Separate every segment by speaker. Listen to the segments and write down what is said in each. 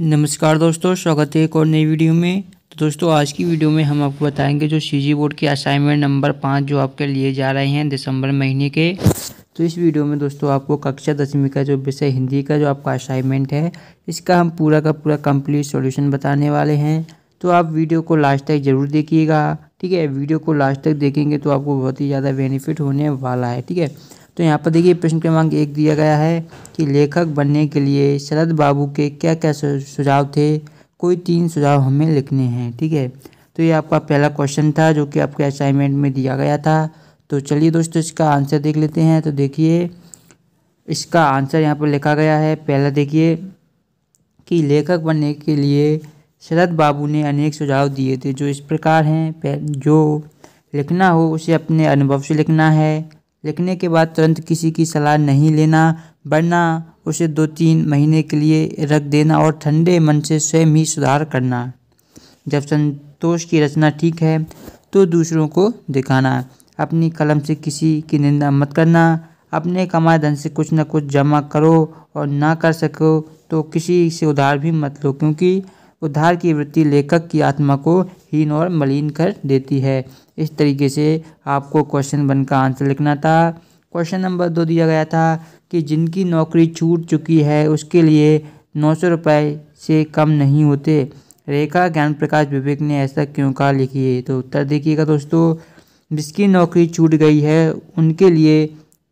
Speaker 1: नमस्कार दोस्तों स्वागत है एक और नई वीडियो में तो दोस्तों आज की वीडियो में हम आपको बताएंगे जो सीजी बोर्ड के असाइनमेंट नंबर पाँच जो आपके लिए जा रहे हैं दिसंबर महीने के तो इस वीडियो में दोस्तों आपको कक्षा दसवीं का जो विषय हिंदी का जो आपका असाइनमेंट है इसका हम पूरा का पूरा कम्प्लीट सोल्यूशन बताने वाले हैं तो आप वीडियो को लास्ट तक ज़रूर देखिएगा ठीक है वीडियो को लास्ट तक देखेंगे तो आपको बहुत ही ज़्यादा बेनिफिट होने वाला है ठीक है तो यहाँ पर देखिए प्रश्न क्रमांक एक दिया गया है कि लेखक बनने के लिए शरद बाबू के क्या क्या सुझाव थे कोई तीन सुझाव हमें लिखने हैं ठीक है तो ये आपका पहला क्वेश्चन था जो कि आपके असाइनमेंट में दिया गया था तो चलिए दोस्तों इसका आंसर देख लेते हैं तो देखिए इसका आंसर यहाँ पर लिखा गया है पहला देखिए कि लेखक बनने के लिए शरद बाबू ने अनेक सुझाव दिए थे जो इस प्रकार हैं जो लिखना हो उसे अपने अनुभव से लिखना है लिखने के बाद तुरंत किसी की सलाह नहीं लेना वरना उसे दो तीन महीने के लिए रख देना और ठंडे मन से स्वयं ही सुधार करना जब संतोष की रचना ठीक है तो दूसरों को दिखाना अपनी कलम से किसी की निंदा मत करना अपने कमाए धन से कुछ ना कुछ जमा करो और ना कर सको तो किसी से उधार भी मत लो क्योंकि उद्धार की वृत्ति लेखक की आत्मा को हीन और मलिन कर देती है इस तरीके से आपको क्वेश्चन वन का आंसर लिखना था क्वेश्चन नंबर दो दिया गया था कि जिनकी नौकरी छूट चुकी है उसके लिए नौ सौ रुपये से कम नहीं होते रेखा ज्ञान प्रकाश विवेक ने ऐसा क्यों कहा लिखी है तो उत्तर देखिएगा दोस्तों जिसकी नौकरी छूट गई है उनके लिए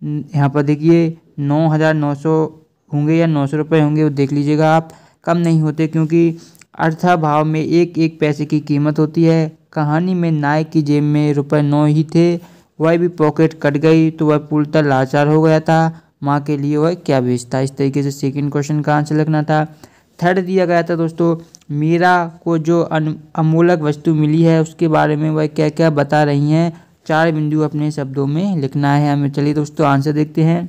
Speaker 1: यहाँ पर देखिए नौ हज़ार नौ सौ होंगे या नौ सौ रुपये होंगे वो देख लीजिएगा आप कम नहीं होते क्योंकि अर्थाभाव में एक एक पैसे की कीमत होती है कहानी में नायक की जेब में रुपए नौ ही थे वह भी पॉकेट कट गई तो वह पूर्णतः लाचार हो गया था माँ के लिए वह क्या बेचता इस तरीके से सेकेंड क्वेश्चन का आंसर लिखना था थर्ड दिया गया था दोस्तों मीरा को जो अमूलक वस्तु मिली है उसके बारे में वह क्या क्या बता रही हैं चार बिंदु अपने शब्दों में लिखना है हमें चलिए दोस्तों आंसर देखते हैं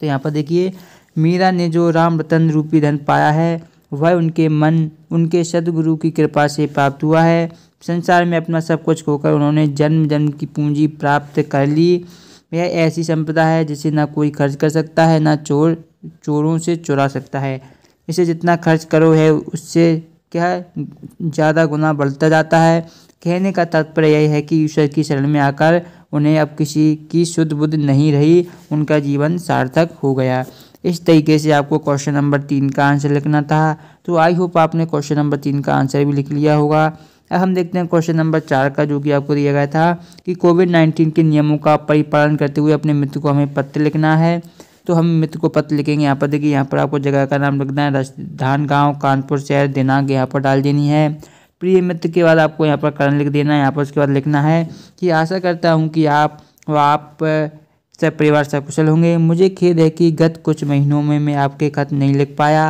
Speaker 1: तो यहाँ पर देखिए मीरा ने जो राम रतन रूपी धन पाया है वह उनके मन उनके सदगुरु की कृपा से प्राप्त हुआ है संसार में अपना सब कुछ खोकर उन्होंने जन्म जन्म की पूंजी प्राप्त कर ली यह ऐसी संपदा है जिसे ना कोई खर्च कर सकता है ना चोर चोरों से चुरा सकता है इसे जितना खर्च करो है उससे क्या ज़्यादा गुना बढ़ता जाता है कहने का तात्पर्य यह है कि ईश्वर की शरण में आकर उन्हें अब किसी की शुद्ध बुद्ध नहीं रही उनका जीवन सार्थक हो गया इस तरीके से आपको क्वेश्चन नंबर तीन का आंसर लिखना था तो आई होप आपने क्वेश्चन नंबर तीन का आंसर भी लिख लिया होगा अब हम देखते हैं क्वेश्चन नंबर चार का जो कि आपको दिया गया था कि कोविड नाइन्टीन के नियमों का परिपालन करते हुए अपने मित्र को हमें पत्र लिखना है तो हम मित्र को पत्र लिखेंगे यहाँ पर देखिए यहाँ पर आपको जगह का नाम लिखना है राजधान गाँव कानपुर शहर दिनांक यहाँ पर डाल देनी है प्रिय मित्र के बाद आपको यहाँ पर करण लिख देना है यहाँ पर उसके बाद लिखना है कि आशा करता हूँ कि आप आप सब परिवार सकुशल होंगे मुझे खेद है कि गत कुछ महीनों में मैं आपके खत नहीं लिख पाया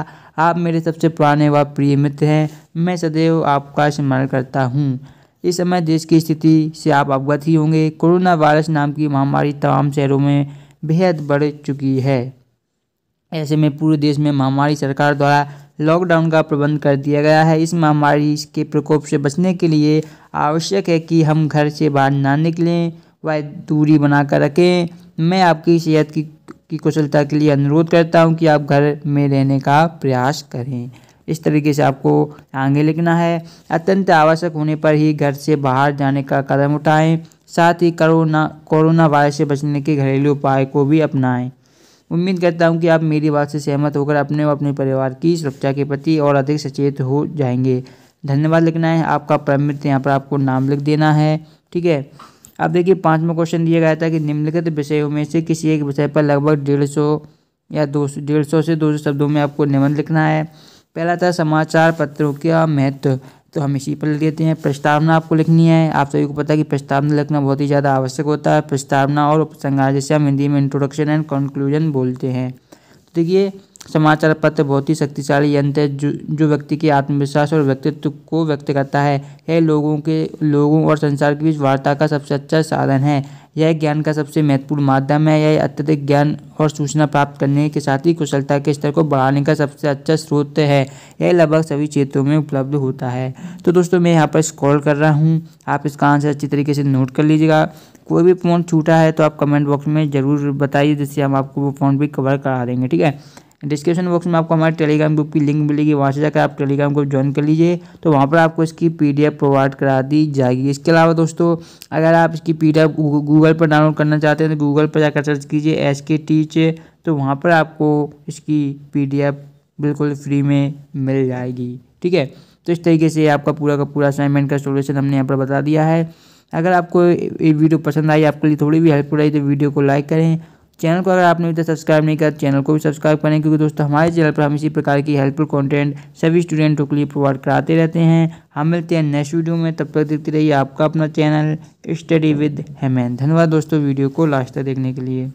Speaker 1: आप मेरे सबसे पुराने व प्रिय मित्र हैं मैं सदैव आपका स्मरण करता हूँ इस समय देश की स्थिति से आप अवगत ही होंगे कोरोना वायरस नाम की महामारी तमाम शहरों में बेहद बढ़ चुकी है ऐसे में पूरे देश में महामारी सरकार द्वारा लॉकडाउन का प्रबंध कर दिया गया है इस महामारी के प्रकोप से बचने के लिए आवश्यक है कि हम घर से बाहर ना निकलें व दूरी बनाकर रखें मैं आपकी सेहत की की कुशलता के लिए अनुरोध करता हूँ कि आप घर में रहने का प्रयास करें इस तरीके से आपको आगे लिखना है अत्यंत आवश्यक होने पर ही घर से बाहर जाने का कदम उठाएं साथ ही कोरोना कोरोना वायरस से बचने के घरेलू उपाय को भी अपनाएं उम्मीद करता हूं कि आप मेरी बात से सहमत होकर अपने और अपने परिवार की सुरक्षा के प्रति और अधिक सचेत हो जाएंगे धन्यवाद लिखना है आपका परमित यहाँ पर आपको नाम लिख देना है ठीक है अब देखिए पाँचवा क्वेश्चन दिया गया था कि निम्नलिखित विषयों में से किसी एक विषय पर लगभग डेढ़ सौ या दो सौ डेढ़ सौ से दो सौ शब्दों में आपको निबंध लिखना है पहला था समाचार पत्रों का महत्व तो हम इसी पर लिख लेते हैं प्रस्तावना आपको लिखनी है आप सभी को पता है कि प्रस्तावना लिखना बहुत ही ज़्यादा आवश्यक होता है प्रस्तावना और उपसंगार जैसे हम हिंदी में इंट्रोडक्शन एंड कंक्लूजन बोलते हैं तो देखिए समाचार पत्र बहुत ही शक्तिशाली यंत्र है जो जो व्यक्ति के आत्मविश्वास और व्यक्तित्व को व्यक्त करता है यह लोगों के लोगों और संसार के बीच वार्ता का सबसे अच्छा साधन है यह ज्ञान का सबसे महत्वपूर्ण माध्यम है यह अत्यधिक ज्ञान और सूचना प्राप्त करने के साथ ही कुशलता के स्तर को बढ़ाने का सबसे अच्छा स्रोत है यह लगभग सभी क्षेत्रों में उपलब्ध होता है तो दोस्तों मैं यहाँ पर स्क्रॉल कर रहा हूँ आप इसका आंसर अच्छी तरीके से नोट कर लीजिएगा कोई भी फ़ोन छूटा है तो आप कमेंट बॉक्स में ज़रूर बताइए जिससे हम आपको वो फ़ोन भी कवर करा देंगे ठीक है डिस्क्रिप्शन बॉक्स में आपको हमारे टेलीग्राम ग्रुप की लिंक मिलेगी वहाँ से जाकर आप टेलीग्राम ग्रुप ज्वाइन कर लीजिए तो वहाँ पर आपको इसकी पी प्रोवाइड करा दी जाएगी इसके अलावा दोस्तों अगर आप इसकी पी गूगल पर डाउनलोड करना चाहते हैं तो गूगल पर जाकर सर्च कीजिए एस के टीच तो वहाँ पर आपको इसकी पी बिल्कुल फ्री में मिल जाएगी ठीक है तो इस तरीके से आपका पूरा का पूरा असाइनमेंट का सोल्यूशन हमने यहाँ पर बता दिया है अगर आपको ये वीडियो पसंद आई आपके लिए थोड़ी भी हेल्पफुल आई तो वीडियो को लाइक करें चैनल को अगर आपने अभी तक सब्सक्राइब नहीं किया तो चैनल को भी सब्सक्राइब करें क्योंकि दोस्तों हमारे चैनल पर हम इसी प्रकार की हेल्पफुल कंटेंट सभी स्टूडेंटों के लिए प्रोवाइड कराते रहते हैं हम मिलते हैं नेक्स्ट वीडियो में तब तक देखते रहिए आपका अपना चैनल स्टडी विद हेमैन धन्यवाद दोस्तों वीडियो को लास्ट तक देखने के लिए